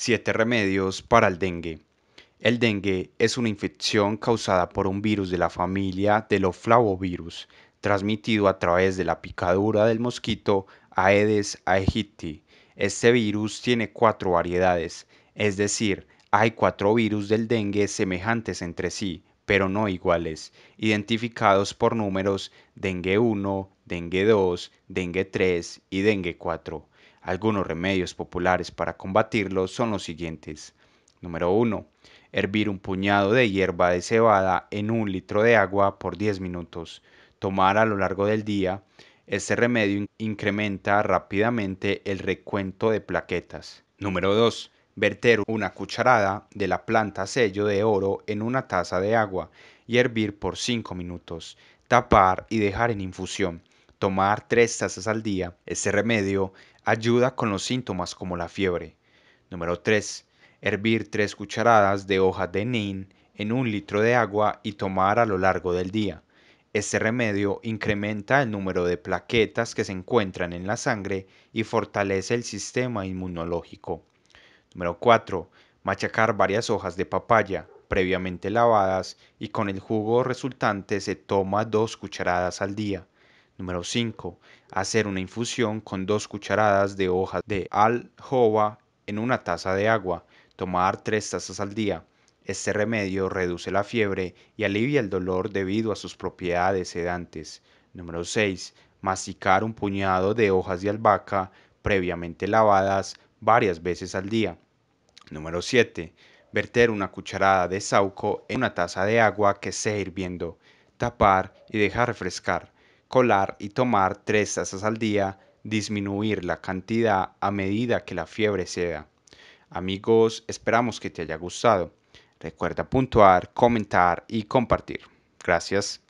7 remedios para el dengue. El dengue es una infección causada por un virus de la familia de los flavovirus, transmitido a través de la picadura del mosquito Aedes aegypti. Este virus tiene cuatro variedades, es decir, hay cuatro virus del dengue semejantes entre sí, pero no iguales, identificados por números dengue 1, dengue 2, dengue 3 y dengue 4. Algunos remedios populares para combatirlo son los siguientes. Número 1. Hervir un puñado de hierba de cebada en un litro de agua por 10 minutos. Tomar a lo largo del día. Este remedio incrementa rápidamente el recuento de plaquetas. Número 2. Verter una cucharada de la planta sello de oro en una taza de agua y hervir por 5 minutos. Tapar y dejar en infusión. Tomar tres tazas al día, este remedio ayuda con los síntomas como la fiebre. Número 3. Hervir tres cucharadas de hoja de nin en un litro de agua y tomar a lo largo del día. Este remedio incrementa el número de plaquetas que se encuentran en la sangre y fortalece el sistema inmunológico. Número 4. Machacar varias hojas de papaya previamente lavadas y con el jugo resultante se toma dos cucharadas al día. Número 5. Hacer una infusión con dos cucharadas de hojas de aljoba en una taza de agua. Tomar tres tazas al día. Este remedio reduce la fiebre y alivia el dolor debido a sus propiedades sedantes. Número 6. Masticar un puñado de hojas de albahaca previamente lavadas varias veces al día. Número 7. Verter una cucharada de sauco en una taza de agua que esté hirviendo. Tapar y dejar refrescar colar y tomar tres tazas al día, disminuir la cantidad a medida que la fiebre se da. Amigos, esperamos que te haya gustado. Recuerda puntuar, comentar y compartir. Gracias.